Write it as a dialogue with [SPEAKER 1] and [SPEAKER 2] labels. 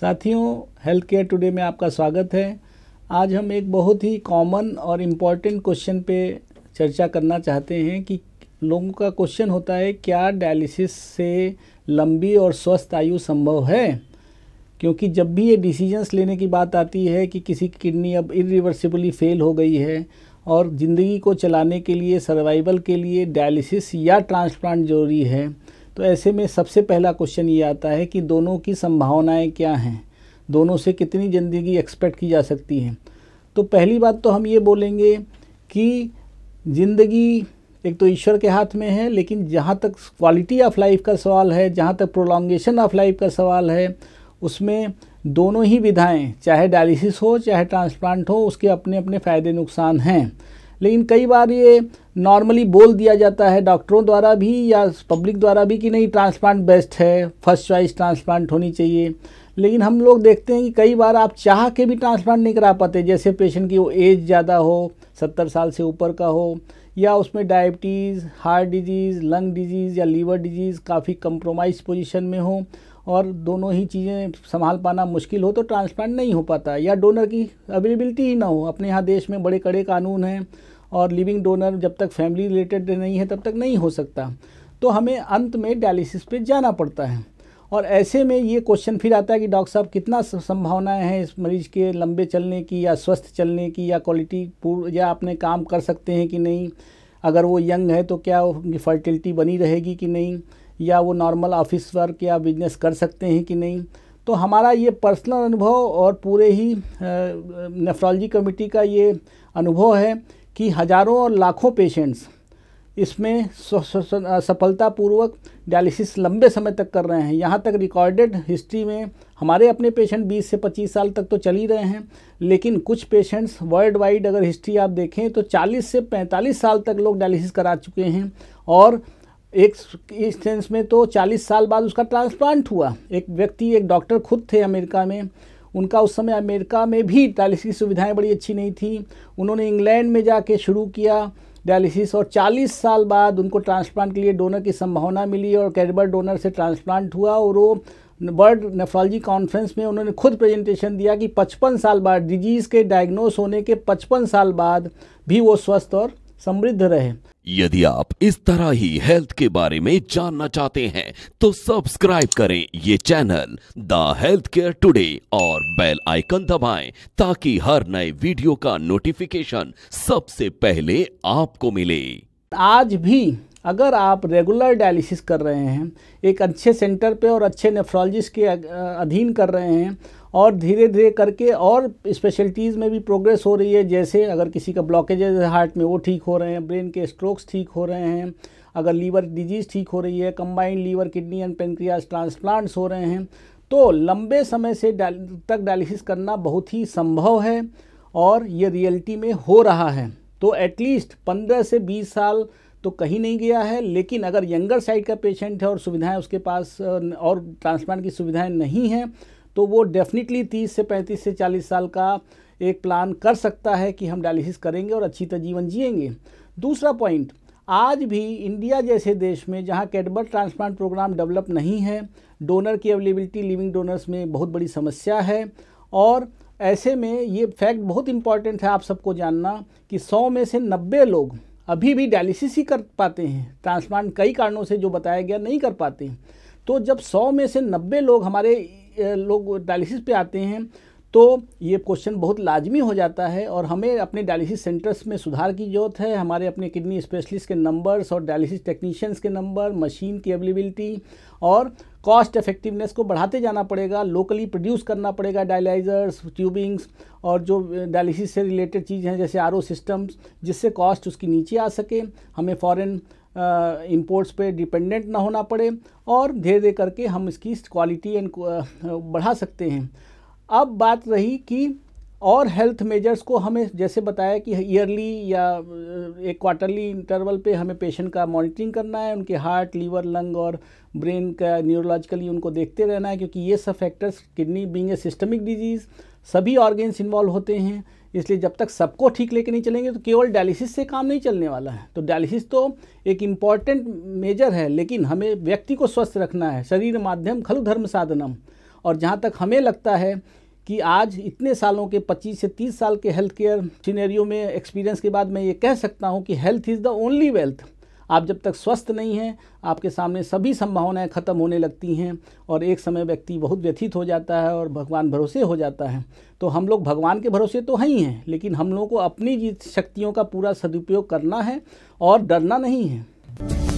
[SPEAKER 1] साथियों health care today में आपका स्वागत है आज हम एक बहुत ही कॉमन और इम्पॉर्टेंट क्वेश्चन पे चर्चा करना चाहते हैं कि लोगों का क्वेश्चन होता है क्या डायलिसिस से लंबी और स्वस्थ आयु संभव है क्योंकि जब भी ये डिसीजंस लेने की बात आती है कि किसी की किडनी अब इरिवर्सिबली फेल हो गई है और ज़िंदगी को चलाने के लिए सर्वाइवल के लिए डायलिसिस या ट्रांसप्लांट जरूरी है तो ऐसे में सबसे पहला क्वेश्चन ये आता है कि दोनों की संभावनाएं क्या हैं दोनों से कितनी ज़िंदगी एक्सपेक्ट की जा सकती है तो पहली बात तो हम ये बोलेंगे कि ज़िंदगी एक तो ईश्वर के हाथ में है लेकिन जहाँ तक क्वालिटी ऑफ लाइफ का सवाल है जहाँ तक प्रोलॉन्गेशन ऑफ लाइफ का सवाल है उसमें दोनों ही विधाएं चाहे डायलिसिस हो चाहे ट्रांसप्लांट हो उसके अपने अपने फ़ायदे नुकसान हैं लेकिन कई बार ये नॉर्मली बोल दिया जाता है डॉक्टरों द्वारा भी या पब्लिक द्वारा भी कि नहीं ट्रांसप्लांट बेस्ट है फर्स्ट चॉइस ट्रांसप्लांट होनी चाहिए लेकिन हम लोग देखते हैं कि कई बार आप चाह के भी ट्रांसप्लांट नहीं करा पाते जैसे पेशेंट की वो एज ज़्यादा हो सत्तर साल से ऊपर का हो या उसमें diabetes heart disease lung disease या लीवर डिजीज़ काफ़ी कंप्रोमाइज़ पोजिशन में हो और दोनों ही चीज़ें संभाल पाना मुश्किल हो तो ट्रांसप्लांट नहीं हो पाता या डोनर की अवेलेबिलिटी ही ना हो अपने यहाँ देश में बड़े कड़े कानून हैं और लिविंग डोनर जब तक फैमिली रिलेटेड नहीं है तब तक नहीं हो सकता तो हमें अंत में डायलिसिस पे जाना पड़ता है और ऐसे में ये क्वेश्चन फिर आता है कि डॉक्टर साहब कितना संभावनाएं हैं इस मरीज़ के लंबे चलने की या स्वस्थ चलने की या क्वालिटी पूर्व या अपने काम कर सकते हैं कि नहीं अगर वो यंग है तो क्या उनकी फर्टिलिटी बनी रहेगी कि नहीं या वो नॉर्मल ऑफिस वर्क या बिजनेस कर सकते हैं कि नहीं तो हमारा ये पर्सनल अनुभव और पूरे ही नेफ्रोलॉजी कमेटी का ये अनुभव है कि हज़ारों और लाखों पेशेंट्स इसमें सफलतापूर्वक डायलिसिस लंबे समय तक कर रहे हैं यहाँ तक रिकॉर्डेड हिस्ट्री में हमारे अपने पेशेंट 20 से 25 साल तक तो चल ही रहे हैं लेकिन कुछ पेशेंट्स वर्ल्ड वाइड अगर हिस्ट्री आप देखें तो 40 से 45 साल तक लोग डायलिसिस करा चुके हैं और एक सेंस में तो 40 साल बाद उसका ट्रांसप्लांट हुआ एक व्यक्ति एक डॉक्टर खुद थे अमेरिका में उनका उस समय अमेरिका में भी डायलिसिस सुविधाएं बड़ी अच्छी नहीं थी उन्होंने इंग्लैंड में जाके शुरू किया डायलिसिस और 40 साल बाद उनको ट्रांसप्लांट के लिए डोनर की संभावना मिली और कैडबर डोनर से ट्रांसप्लांट हुआ और वो वर्ल्ड नेफ्रोलॉजी कॉन्फ्रेंस में उन्होंने खुद प्रेजेंटेशन दिया कि 55 साल बाद डिजीज़ के डायग्नोस होने के 55 साल बाद भी वो स्वस्थ और समृद्ध रहे यदि आप इस तरह ही हेल्थ के बारे में जानना चाहते हैं तो सब्सक्राइब करें ये channel the health care today और बेल आइकन दबाएं ताकि हर नए वीडियो का नोटिफिकेशन सबसे पहले आपको मिले आज भी अगर आप रेगुलर डायलिसिस कर रहे हैं एक अच्छे सेंटर पे और अच्छे नेफ्रोलॉजिस्ट के अधीन कर रहे हैं और धीरे धीरे करके और स्पेशलिटीज़ में भी प्रोग्रेस हो रही है जैसे अगर किसी का ब्लॉकेज है हार्ट में वो ठीक हो रहे हैं ब्रेन के स्ट्रोक्स ठीक हो रहे हैं अगर लीवर डिजीज़ ठीक हो रही है combined liver kidney and pancreas transplants हो रहे हैं तो लंबे समय से डाल, तक डायलिसिस करना बहुत ही संभव है और ये रियलिटी में हो रहा है तो एटलीस्ट पंद्रह से बीस साल तो कहीं नहीं गया है लेकिन अगर यंगर साइड का पेशेंट है और सुविधाएं उसके पास और ट्रांसप्लांट की सुविधाएं नहीं हैं तो वो डेफिनेटली तीस से पैंतीस से चालीस साल का एक प्लान कर सकता है कि हम डायलिसिस करेंगे और अच्छी तरह जीवन जियेंगे दूसरा पॉइंट आज भी इंडिया जैसे देश में जहाँ कैडबर ट्रांसप्लांट प्रोग्राम डेवलप नहीं है डोनर की अवेलेबिलिटी लिविंग डोनर्स में बहुत बड़ी समस्या है और ऐसे में ये फैक्ट बहुत इम्पॉर्टेंट है आप सबको जानना कि 100 में से 90 लोग अभी भी डायलिसिस ही कर पाते हैं ट्रांसप्लांट कई कारणों से जो बताया गया नहीं कर पाते तो जब सौ में से नब्बे लोग हमारे लोग डायलिसिस पे आते हैं तो ये क्वेश्चन बहुत लाजमी हो जाता है और हमें अपने डायलिसिस सेंटर्स में सुधार की ज़रूरत है हमारे अपने किडनी स्पेशलिस्ट के नंबर्स और डायलिसिस टेक्नीशियंस के नंबर मशीन की अवेलेबिलिटी और कॉस्ट इफेक्टिवनेस को बढ़ाते जाना पड़ेगा लोकली प्रोड्यूस करना पड़ेगा डायलाइजर्स ट्यूबिंग्स और जो डायलिसिस से रिलेटेड चीज़ हैं जैसे आर सिस्टम्स जिससे कॉस्ट उसकी नीचे आ सके हमें फ़ॉरन इंपोर्ट्स पे डिपेंडेंट ना होना पड़े और धीरे धीरे करके हम इसकी क्वालिटी एंड बढ़ा सकते हैं अब बात रही कि और हेल्थ मेजर्स को हमें जैसे बताया कि ईयरली या एक क्वार्टरली इंटरवल पे हमें पेशेंट का मॉनिटरिंग करना है उनके हार्ट लीवर लंग और ब्रेन का न्यूरोलॉजिकली उनको देखते रहना है क्योंकि ये सब factors kidney being a systemic disease सभी ऑर्गेन्स इन्वॉल्व होते हैं इसलिए जब तक सबको ठीक लेके नहीं चलेंगे तो केवल डायलिसिस से काम नहीं चलने वाला है तो डायलिसिस तो एक इम्पॉर्टेंट मेजर है लेकिन हमें व्यक्ति को स्वस्थ रखना है शरीर माध्यम खलु धर्म साधनम और जहाँ तक हमें लगता है कि आज इतने सालों के 25 से 30 साल के हेल्थ केयर सीनेरियो में एक्सपीरियंस के बाद मैं ये कह सकता हूँ कि health is the only wealth आप जब तक स्वस्थ नहीं हैं आपके सामने सभी संभावनाएं ख़त्म होने लगती हैं और एक समय व्यक्ति बहुत व्यथित हो जाता है और भगवान भरोसे हो जाता है तो हम लोग भगवान के भरोसे तो हैं ही हैं लेकिन हम लोगों को अपनी शक्तियों का पूरा सदुपयोग करना है और डरना नहीं है